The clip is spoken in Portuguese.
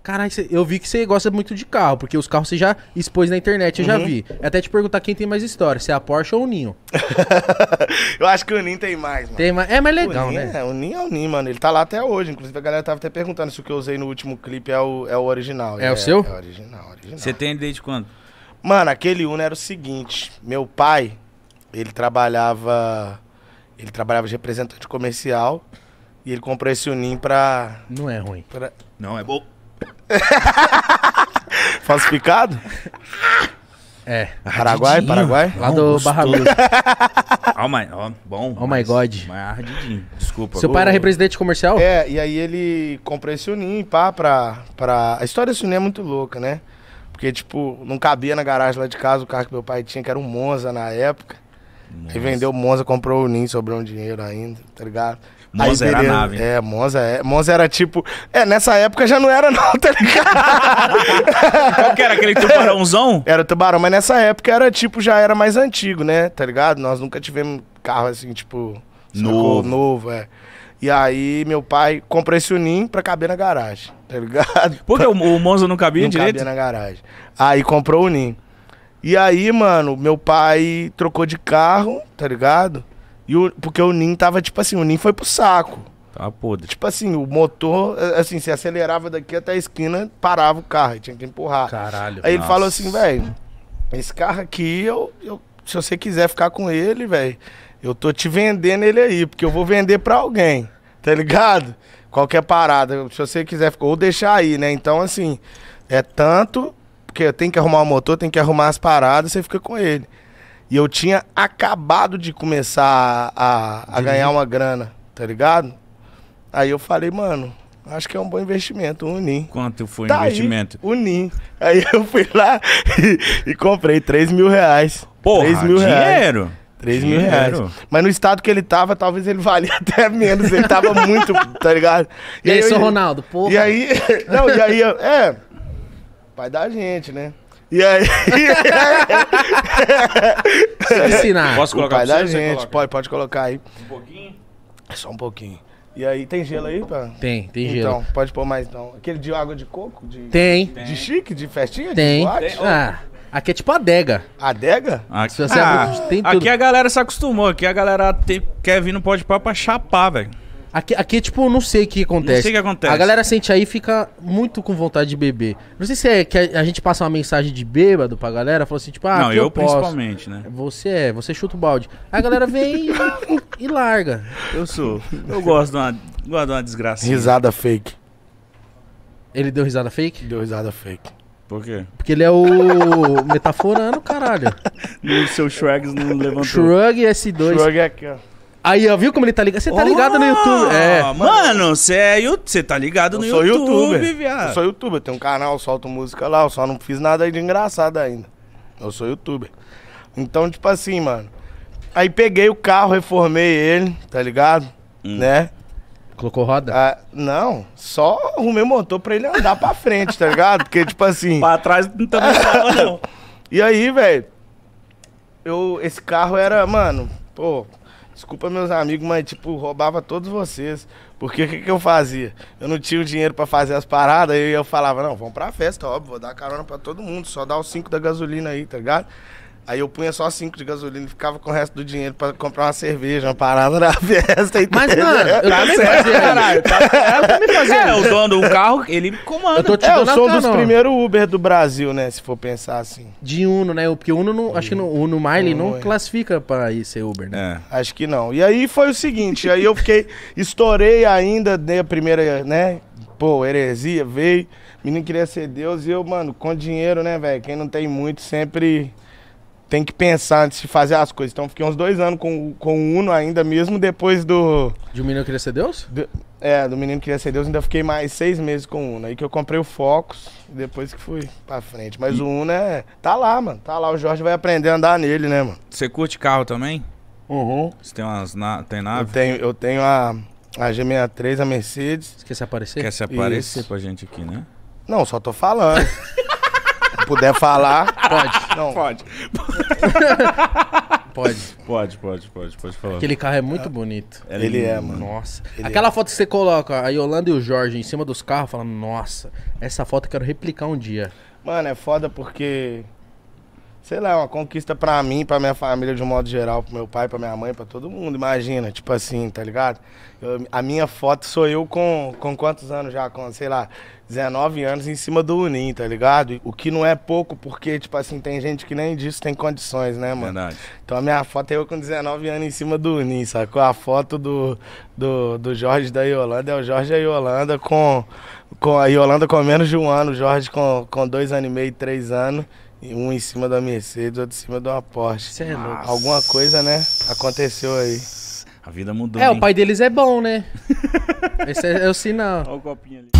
Caralho, eu vi que você gosta muito de carro, porque os carros você já expôs na internet, eu uhum. já vi. É até te perguntar quem tem mais história, se é a Porsche ou o Ninho. eu acho que o Ninho tem mais, mano. Tem mais, é mais é legal, Ninho, né? É, o Ninho é o Ninho, mano. Ele tá lá até hoje. Inclusive, a galera tava até perguntando se o que eu usei no último clipe é o, é o original. É, é o seu? É o original, original. Você tem desde quando? Mano, aquele Uno era o seguinte. Meu pai, ele trabalhava... Ele trabalhava de representante comercial... E ele comprou esse Unim pra. Não é ruim. Pra... Não, é bom. Falsificado? É. Paraguai, Paraguai? Lá do Barra Luz. oh my, oh, bom. Oh my God. Mas é ardidinho. Desculpa. Seu pai era representante comercial? É, e aí ele comprou esse Unim, pá, pra, pra... A história desse Unim é muito louca, né? Porque, tipo, não cabia na garagem lá de casa o carro que meu pai tinha, que era um Monza na época. Monza. Aí vendeu Monza, comprou o Nin, sobrou um dinheiro ainda, tá ligado? Monza aí, era beleza. nave. É, Monza, é, Monza era tipo. É, nessa época já não era, não, tá ligado? Qual que era aquele tubarãozão? Era o tubarão, mas nessa época era tipo, já era mais antigo, né? Tá ligado? Nós nunca tivemos carro assim, tipo. Novo. Novo, é. E aí, meu pai comprou esse Unim pra caber na garagem, tá ligado? Porque o, o Monza não cabia não direito? Não cabia na garagem. Aí comprou o Unim. E aí, mano, meu pai trocou de carro, tá ligado? E o, porque o Nin tava, tipo assim, o Nin foi pro saco. Tava tá podre. Tipo assim, o motor, é, assim, se acelerava daqui até a esquina, parava o carro, tinha que empurrar. Caralho. Aí nossa. ele falou assim, velho, esse carro aqui, eu, eu, se você quiser ficar com ele, velho, eu tô te vendendo ele aí, porque eu vou vender pra alguém, tá ligado? Qualquer parada, se você quiser, ou deixar aí, né? Então, assim, é tanto porque tem que arrumar o motor, tem que arrumar as paradas, você fica com ele. E eu tinha acabado de começar a, a ganhar uma grana, tá ligado? Aí eu falei, mano, acho que é um bom investimento, o Unim. Quanto foi o tá investimento? Aí, Unim. Aí eu fui lá e, e, comprei 3 mil reais. Porra, 3 mil dinheiro? Reais. 3 mil reais. Mas no estado que ele tava, talvez ele valia até menos. Ele tava muito, tá ligado? E, e aí, aí, Ronaldo, porra. E aí, não, e aí, é... Pai da gente, né? E aí? ensinar. Posso colocar o pai da gente, coloca? pode, pode colocar aí. Um pouquinho? Só um pouquinho. E aí, tem gelo aí, pá? Tem, tem gelo. Então, pode pôr mais então. Aquele de água de coco? De, tem. De tem. chique, de festinha? Tem. De tem. Ah, aqui é tipo adega. Adega? Aqui, ah, Se você ah, abre, tem tudo. aqui a galera se acostumou, aqui a galera te, quer vir no pode pra chapar, velho. Aqui, aqui, tipo, não sei o que acontece. Não sei o que acontece. A galera sente aí fica muito com vontade de beber. Não sei se é que a, a gente passa uma mensagem de bêbado pra galera, falou assim, tipo, ah, não, eu, eu principalmente, né? Você é, você chuta o balde. A galera vem e, e, larga. Eu sou. Eu gosto de uma, gosto de uma desgraça. Risada fake. Ele deu risada fake? Deu risada fake. Por quê? Porque ele é o metaforando, caralho. E o seu Shrugs não levantou. Shrug S2. Shrug é aqui, ó. Aí, ó, viu como ele tá ligado? Você tá ligado oh, no YouTube. É. Mano, você é, tá ligado eu no sou YouTube, YouTuber. viado. Eu sou youtuber, tenho um canal, solto música lá, eu só não fiz nada de engraçado ainda. Eu sou youtuber. Então, tipo assim, mano. Aí peguei o carro, reformei ele, tá ligado? Hum. Né? Colocou roda? Ah, não, só arrumei motor pra ele andar pra frente, tá ligado? Porque, tipo assim. pra trás não tá não. e aí, velho, eu, esse carro era, mano, pô, Desculpa meus amigos, mas tipo, roubava todos vocês. Porque o que, que eu fazia? Eu não tinha o dinheiro para fazer as paradas, aí eu falava, não, vamos pra festa, óbvio, vou dar carona para todo mundo, só dá os cinco da gasolina aí, tá ligado? Aí eu punha só cinco de gasolina e ficava com o resto do dinheiro pra comprar uma cerveja, uma parada na festa. Entendeu? Mas, mano, eu tá também fazia, caralho. Tá, eu também fazia. É, o dono do carro, ele comanda. Eu, tô te é, eu sou um dos primeiros Uber do Brasil, né, se for pensar assim. De Uno, né? Porque Uno, não, acho que no, Uno Miley não, é. classifica pra ir ser Uber, né? É. Acho que não. E aí foi o seguinte, aí eu fiquei, estourei ainda, dei a primeira, né, pô, heresia, veio, menino queria ser Deus e eu, mano, com dinheiro, né, velho, quem não tem muito sempre tem que pensar antes de fazer as coisas. Então fiquei uns dois anos com, com o Uno ainda, mesmo depois do. De um menino queria ser Deus? é, do menino queria ser Deus, ainda fiquei mais seis meses com o Uno. Aí que eu comprei o Focus, depois que fui pra frente. Mas e... o Uno é. Tá lá, mano. Tá lá. O Jorge vai aprender a andar nele, né, mano? Você curte carro também? Uhum. Você tem umas. Na... Tem nave? Eu tenho, eu tenho a. A G63, a Mercedes. Você quer se aparecer? Quer se aparecer Isso. pra gente aqui, né? Não, só tô falando. puder falar. Pode. Não. Pode. Pode. Pode, pode, pode, pode falar. Aquele carro é muito bonito. Ele, Ele é, mano. Nossa. Ele Aquela é. foto que você coloca, a Yolanda e o Jorge em cima dos carros, falando, nossa, essa foto eu quero replicar um dia. Mano, é foda porque sei lá, é uma conquista pra mim, pra minha família de um modo geral, pro meu pai, pra minha mãe, pra todo mundo, imagina, tipo assim, tá ligado? Eu, a minha foto sou eu com, com quantos anos já? Com, sei lá, 19 anos em cima do Unim, tá ligado? O que não é pouco, porque, tipo assim, tem gente que nem disso tem condições, né, mano? Verdade. Então a minha foto é eu com 19 anos em cima do Unim, sacou? A foto do, do, do Jorge da Yolanda é o Jorge da Yolanda com, com a Yolanda com menos de um ano, o Jorge com, com dois anos e meio, três anos. Um em cima da Mercedes, outro em cima de uma Porsche. Você é louco. Alguma coisa, né? Aconteceu aí. A vida mudou. É, hein? o pai deles é bom, né? Esse é, é o sinal. Olha o copinho ali.